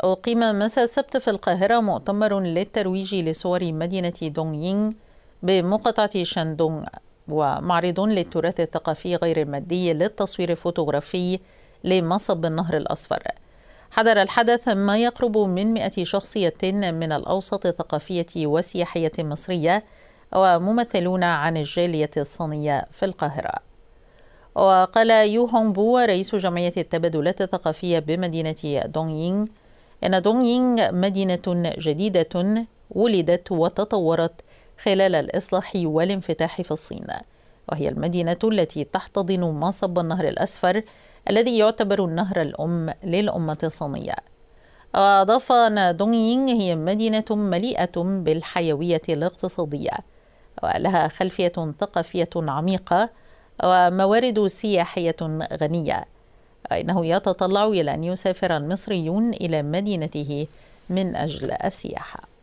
أقيم مساء السبت في القاهرة مؤتمر للترويج لصور مدينة دونغينغ بمقاطعة شاندونغ ومعرض للتراث الثقافي غير المادي للتصوير الفوتوغرافي لمصب النهر الأصفر حضر الحدث ما يقرب من 100 شخصية من الأوساط الثقافية والسياحية المصرية وممثلون عن الجالية الصينية في القاهرة وقال يو هونغ بو رئيس جمعية التبادلات الثقافية بمدينة دونغينغ أن دونغينغ مدينة جديدة ولدت وتطورت خلال الإصلاح والانفتاح في الصين وهي المدينة التي تحتضن مصب النهر الأسفر الذي يعتبر النهر الأم للأمة الصينية وأضاف أن دونغينغ هي مدينة مليئة بالحيوية الاقتصادية ولها خلفية ثقافية عميقة وموارد سياحية غنية أنه يتطلع إلى أن يسافر المصريون إلى مدينته من أجل السياحة